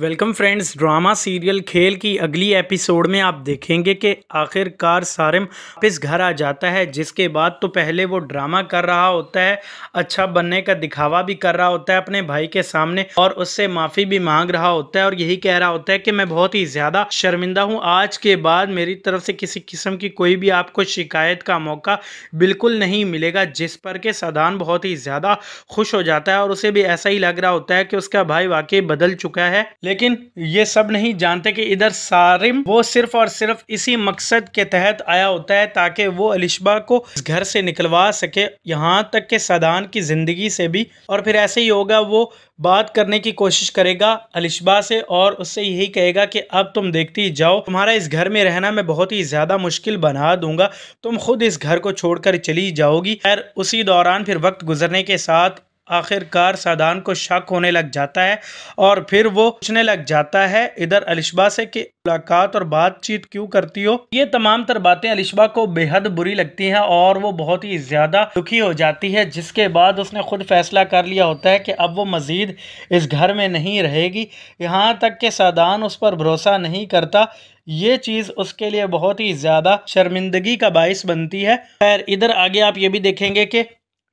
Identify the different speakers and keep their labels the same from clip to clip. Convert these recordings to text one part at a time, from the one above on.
Speaker 1: welcome friends drama serial खेल की अगली एपिसोड में आप देखेंगे कि आखिरकार सारिम वापस घर आ जाता है जिसके बाद तो पहले वो ड्रामा कर रहा होता है अच्छा बनने का दिखावा भी कर रहा होता है अपने भाई के सामने और उससे माफ़ी भी मांग रहा होता है और यही कह रहा होता है कि मैं बहुत ही ज़्यादा शर्मिंदा हूँ आज के बाद मेरी तरफ से किसी किस्म की कोई भी आपको शिकायत का मौका बिल्कुल नहीं मिलेगा जिस पर के सदान बहुत ही ज़्यादा खुश हो जाता है और उसे भी ऐसा ही लग रहा होता है कि उसका भाई वाकई बदल चुका है लेकिन ये सब नहीं जानते कि इधर सारिम वो सिर्फ और सिर्फ इसी मकसद के तहत आया होता है ताकि वो अलिशबा को घर से निकलवा सके यहाँ तक के सदान की ज़िंदगी से भी और फिर ऐसे ही होगा वो बात करने की कोशिश करेगा अलिशबा से और उससे यही कहेगा कि अब तुम देखती जाओ तुम्हारा इस घर में रहना मैं बहुत ही ज़्यादा मुश्किल बना दूंगा तुम खुद इस घर को छोड़कर चली जाओगी खैर उसी दौरान फिर वक्त गुजरने के साथ आखिरकार सादान को शक होने लग जाता है और फिर वो पूछने लग जाता है इधर अलिशबा से कि मुलाकात और बातचीत क्यों करती हो ये तमाम तर बातें अलिशबा को बेहद बुरी लगती हैं और वो बहुत ही ज़्यादा दुखी हो जाती है जिसके बाद उसने खुद फैसला कर लिया होता है कि अब वो मज़ीद इस घर में नहीं रहेगी यहाँ तक कि सादान उस पर भरोसा नहीं करता ये चीज़ उसके लिए बहुत ही ज़्यादा शर्मिंदगी का बायस बनती है खैर इधर आगे आप ये भी देखेंगे कि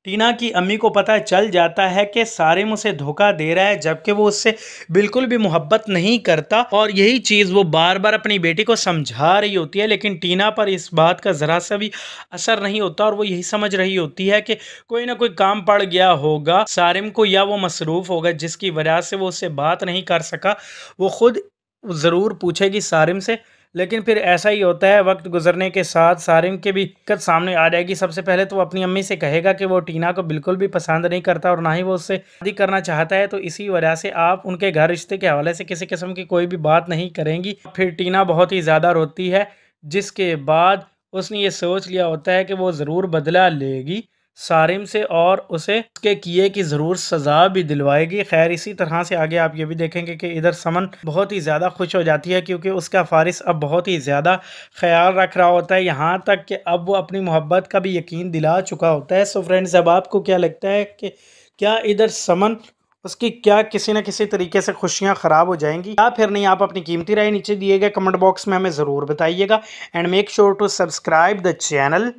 Speaker 1: टीना की अम्मी को पता चल जाता है कि सारिम उसे धोखा दे रहा है जबकि वो उससे बिल्कुल भी मोहब्बत नहीं करता और यही चीज़ वो बार बार अपनी बेटी को समझा रही होती है लेकिन टीना पर इस बात का ज़रा सा भी असर नहीं होता और वो यही समझ रही होती है कि कोई ना कोई काम पड़ गया होगा सारिम को या वो मसरूफ़ होगा जिसकी वजह से वो उससे बात नहीं कर सका वो खुद ज़रूर पूछेगी सारिम से लेकिन फिर ऐसा ही होता है वक्त गुजरने के साथ सारिम के भी दिक्कत सामने आ जाएगी सबसे पहले तो वो अपनी अम्मी से कहेगा कि वो टीना को बिल्कुल भी पसंद नहीं करता और ना ही वो उससे शादी करना चाहता है तो इसी वजह से आप उनके घर रिश्ते के हवाले से किसी किस्म की कोई भी बात नहीं करेंगी फिर टीना बहुत ही ज़्यादा रोती है जिसके बाद उसने ये सोच लिया होता है कि वो ज़रूर बदला लेगी सारिम से और उसे उसके किए की ज़रूर सज़ा भी दिलवाएगी खैर इसी तरह से आगे आप ये भी देखेंगे कि इधर समन बहुत ही ज़्यादा खुश हो जाती है क्योंकि उसका फारिस अब बहुत ही ज़्यादा ख्याल रख रहा होता है यहाँ तक कि अब वो अपनी मोहब्बत का भी यकीन दिला चुका होता है सो फ्रेंड्स अब आपको क्या लगता है कि क्या इधर समन उसकी क्या किसी न किसी तरीके से खुशियाँ ख़राब हो जाएंगी या फिर नहीं आप अपनी कीमती राय नीचे दिए गए कमेंट बॉक्स में हमें ज़रूर बताइएगा and make sure to subscribe the channel